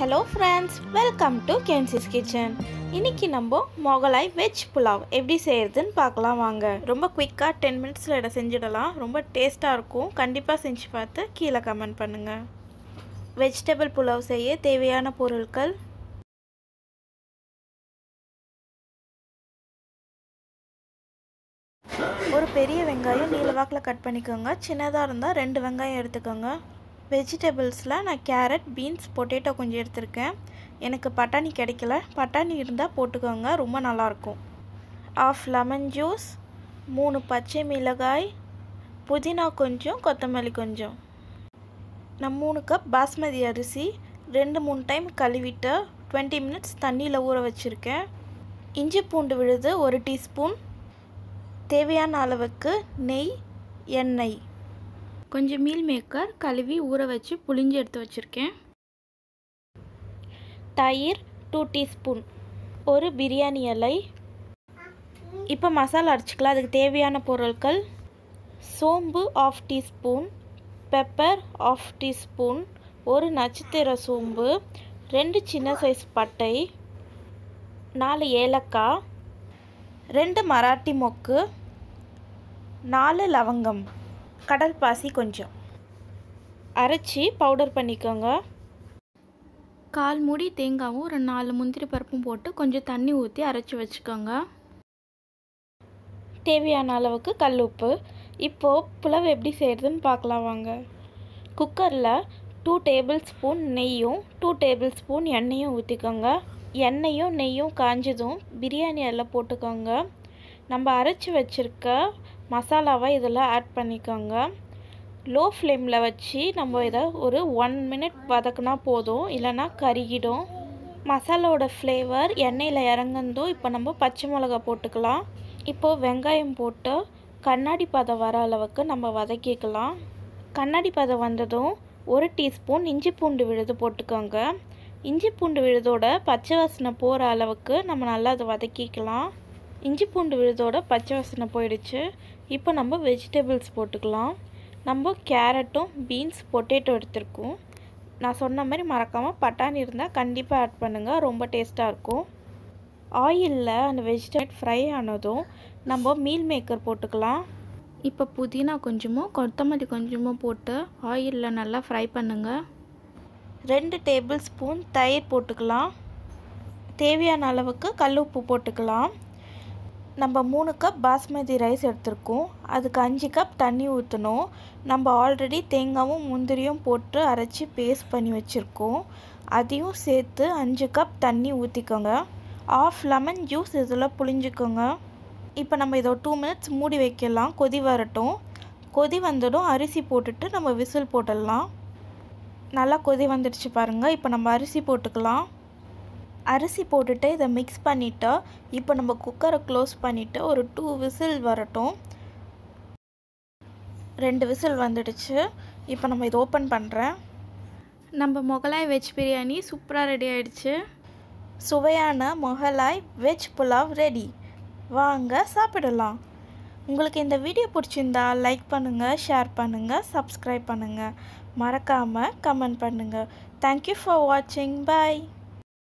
hello friends welcome to கேன்சிஸ் kitchen இன்றைக்கி நம்ம மொகலாய் வெஜ் புலாவ் எப்படி செய்கிறதுன்னு பார்க்கலாம் வாங்க ரொம்ப குயிக்காக டென் மினிட்ஸில் இதை செஞ்சிடலாம் ரொம்ப டேஸ்ட்டாக இருக்கும் கண்டிப்பாக செஞ்சு பார்த்து கீழே கமெண்ட் பண்ணுங்கள் வெஜிடபிள் புலாவ் செய்ய தேவையான பொருட்கள் ஒரு பெரிய வெங்காயம் நீல வாக்கில் கட் பண்ணிக்கோங்க சின்னதாக இருந்தால் ரெண்டு வெங்காயம் எடுத்துக்கோங்க வெஜிடபிள்ஸில் நான் கேரட் பீன்ஸ் பொட்டேட்டோ கொஞ்சம் எடுத்திருக்கேன் எனக்கு பட்டாணி கிடைக்கல பட்டாணி இருந்தால் போட்டுக்கோங்க ரொம்ப நல்லாயிருக்கும் ஆஃப் லெமன் ஜூஸ் மூணு பச்சை மிளகாய் புதினா கொஞ்சம் கொத்தமல்லி கொஞ்சம் நான் மூணு கப் பாஸ்மதி அரிசி ரெண்டு மூணு டைம் கழுவிட்டு டுவெண்ட்டி மினிட்ஸ் தண்ணியில் ஊற வச்சுருக்கேன் இஞ்சி பூண்டு விழுது ஒரு டீஸ்பூன் தேவையான அளவுக்கு நெய் எண்ணெய் கொஞ்சம் மீல் மேக்கர் கழுவி ஊற வச்சு புளிஞ்சு எடுத்து வச்சுருக்கேன் தயிர் டூ டீஸ்பூன் ஒரு பிரியாணி இலை இப்போ மசாலா அரைச்சிக்கலாம் அதுக்கு தேவையான பொருட்கள் சோம்பு half teaspoon pepper half teaspoon ஒரு நட்சத்திர சோம்பு ரெண்டு சின்ன சைஸ் பட்டை நாலு ஏலக்காய் ரெண்டு மராட்டி மொக்கு நாலு லவங்கம் கடல் பாசி கொஞ்சம் அரைச்சி பவுடர் பண்ணிக்கோங்க கால் மூடி தேங்காவும் ஒரு நாலு முந்திரி பருப்பும் போட்டு கொஞ்சம் தண்ணி ஊற்றி அரைச்சி வச்சுக்கோங்க தேவையான அளவுக்கு கல் உப்பு இப்போது புலவை எப்படி செய்கிறதுன்னு பார்க்கலாம் வாங்க குக்கரில் டூ டேபிள் ஸ்பூன் நெய்யும் டூ டேபிள் ஸ்பூன் எண்ணெயும் ஊற்றிக்கோங்க எண்ணெயும் நெய்யும் காஞ்சதும் பிரியாணி எல்லாம் போட்டுக்கோங்க நம்ம அரைச்சி வச்சுருக்க மசாலாவை இதில் ஆட் பண்ணிக்கோங்க லோ ஃப்ளேமில் வச்சு நம்ம இதை ஒரு ஒன் மினிட் வதக்குனா போதும் இல்லைனா கருகிடும் மசாலாவோட ஃப்ளேவர் எண்ணெயில் இறங்குந்தோ இப்போ நம்ம பச்சை மிளகா போட்டுக்கலாம் இப்போது வெங்காயம் போட்டு கண்ணாடி பதம் வர அளவுக்கு நம்ம வதக்கிக்கலாம் கண்ணாடி பதம் வந்ததும் ஒரு டீஸ்பூன் இஞ்சி பூண்டு விழுது போட்டுக்கோங்க இஞ்சி பூண்டு விழுதோட பச்சை வாசனை போகிற அளவுக்கு நம்ம நல்லா அதை வதக்கிக்கலாம் இஞ்சி பூண்டு விழுதோட பச்சை வாசனை போயிடுச்சு இப்போ நம்ம வெஜிடபிள்ஸ் போட்டுக்கலாம் நம்ம கேரட்டும் பீன்ஸ் பொட்டேட்டோ எடுத்திருக்கோம் நான் சொன்ன மாதிரி மறக்காமல் பட்டாணி இருந்தால் கண்டிப்பாக ஆட் பண்ணுங்கள் ரொம்ப டேஸ்ட்டாக இருக்கும் ஆயிலில் அந்த வெஜிடபிள் ஃப்ரை ஆனதும் நம்ம மீல் மேக்கர் போட்டுக்கலாம் இப்போ புதினா கொஞ்சமும் கொத்தமல்லி கொஞ்சமும் போட்டு ஆயிலில் நல்லா ஃப்ரை பண்ணுங்கள் ரெண்டு டேபிள் ஸ்பூன் தயிர் போட்டுக்கலாம் தேவையான அளவுக்கு கல் உப்பு போட்டுக்கலாம் நம்ம மூணு கப் பாஸ்மதி ரைஸ் எடுத்திருக்கோம் அதுக்கு அஞ்சு கப் தண்ணி ஊற்றணும் நம்ம ஆல்ரெடி தேங்காவும் முந்திரியும் போட்டு அரைச்சி பேஸ்ட் பண்ணி வச்சுருக்கோம் அதையும் சேர்த்து அஞ்சு கப் தண்ணி ஊற்றிக்கோங்க ஆஃப் லெமன் ஜூஸ் இதில் புளிஞ்சிக்கோங்க இப்போ நம்ம இதை டூ மினிட்ஸ் மூடி வைக்கலாம் கொதி வரட்டும் கொதி வந்ததும் அரிசி போட்டுட்டு நம்ம விசில் போட்டுடலாம் நல்லா கொதி வந்துடுச்சு பாருங்கள் இப்போ நம்ம அரிசி போட்டுக்கலாம் அரிசி போட்டுட்டு இதை மிக்ஸ் பண்ணிவிட்டு இப்போ நம்ம குக்கரை க்ளோஸ் பண்ணிவிட்டு ஒரு டூ விசில் வரட்டும் ரெண்டு விசில் வந்துடுச்சு இப்போ நம்ம இதை ஓப்பன் பண்ணுறேன் நம்ம மொகலாய் வெஜ் பிரியாணி சூப்பராக ரெடி ஆகிடுச்சு சுவையான மொகலாய் வெஜ் புலாவ் ரெடி வாங்க சாப்பிடலாம் உங்களுக்கு இந்த வீடியோ பிடிச்சிருந்தா லைக் பண்ணுங்கள் ஷேர் பண்ணுங்கள் சப்ஸ்கிரைப் பண்ணுங்கள் மறக்காமல் கமெண்ட் பண்ணுங்கள் தேங்க்யூ ஃபார் வாட்சிங் பாய்